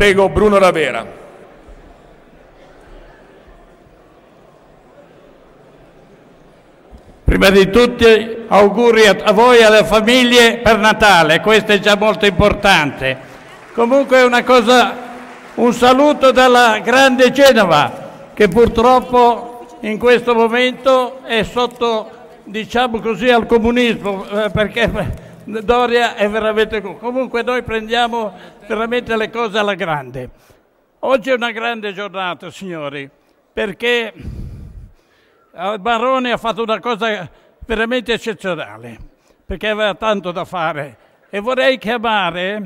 Prego Bruno Ravera. Prima di tutti auguri a voi e alle famiglie per Natale, questo è già molto importante. Comunque una cosa, un saluto dalla grande Genova che purtroppo in questo momento è sotto, diciamo così, al comunismo eh, perché Doria è veramente... Comunque noi prendiamo veramente le cose alla grande. Oggi è una grande giornata, signori, perché eh, Barone ha fatto una cosa veramente eccezionale, perché aveva tanto da fare. E vorrei chiamare,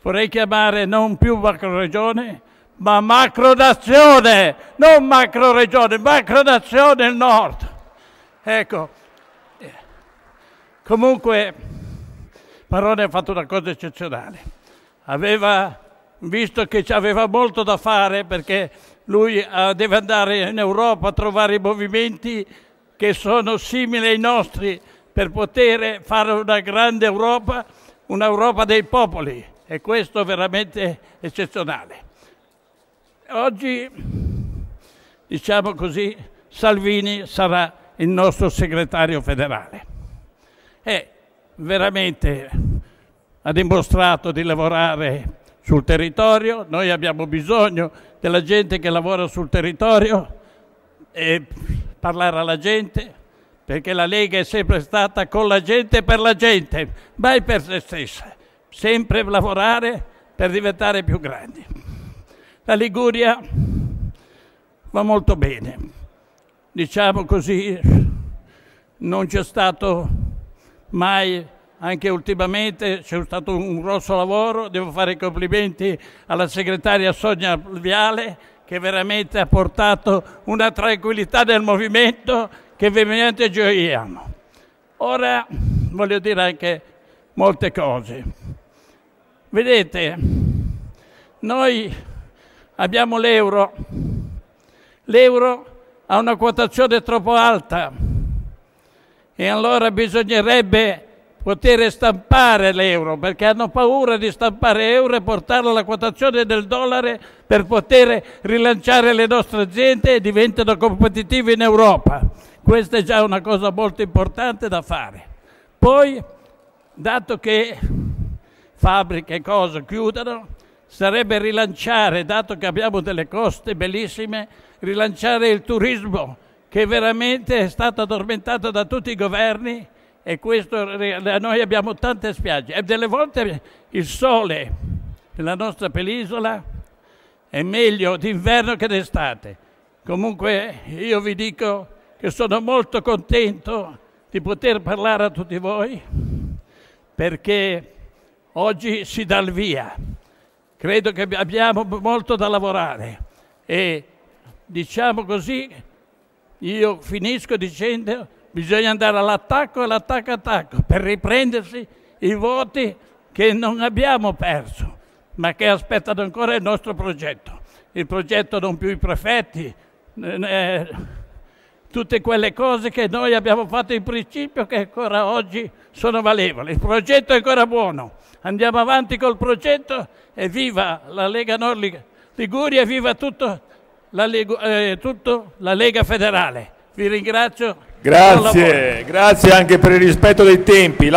vorrei chiamare non più macroregione, ma macro-nazione, non macroregione, macronazione il nord. Ecco, Comunque, Parone ha fatto una cosa eccezionale. Aveva visto che aveva molto da fare perché lui eh, deve andare in Europa a trovare i movimenti che sono simili ai nostri per poter fare una grande Europa, un'Europa dei popoli e questo è veramente eccezionale. Oggi, diciamo così, Salvini sarà il nostro segretario federale e veramente ha dimostrato di lavorare sul territorio, noi abbiamo bisogno della gente che lavora sul territorio e parlare alla gente, perché la Lega è sempre stata con la gente per la gente, mai per se stessa, sempre lavorare per diventare più grandi. La Liguria va molto bene, diciamo così, non c'è stato mai anche ultimamente c'è stato un grosso lavoro, devo fare i complimenti alla segretaria Sonia Viale che veramente ha portato una tranquillità del movimento che veramente gioiamo. Ora voglio dire anche molte cose. Vedete, noi abbiamo l'euro, l'euro ha una quotazione troppo alta e allora bisognerebbe poter stampare l'euro, perché hanno paura di stampare euro e portarlo alla quotazione del dollaro per poter rilanciare le nostre aziende e diventano competitive in Europa. Questa è già una cosa molto importante da fare. Poi, dato che fabbriche e cose chiudono, sarebbe rilanciare, dato che abbiamo delle coste bellissime, rilanciare il turismo che veramente è stato addormentato da tutti i governi e questo, noi abbiamo tante spiagge e delle volte il sole nella nostra penisola è meglio d'inverno che d'estate. Comunque io vi dico che sono molto contento di poter parlare a tutti voi perché oggi si dà il via. Credo che abbiamo molto da lavorare e diciamo così io finisco dicendo bisogna andare all'attacco e all'attacco attacco per riprendersi i voti che non abbiamo perso, ma che aspettano ancora il nostro progetto. Il progetto non più i prefetti, eh, tutte quelle cose che noi abbiamo fatto in principio che ancora oggi sono valevoli. Il progetto è ancora buono, andiamo avanti col progetto e viva la Lega Nord Liguria, viva tutto la, Lega, eh, tutto la Lega Federale. Vi ringrazio. Grazie, grazie anche per il rispetto dei tempi.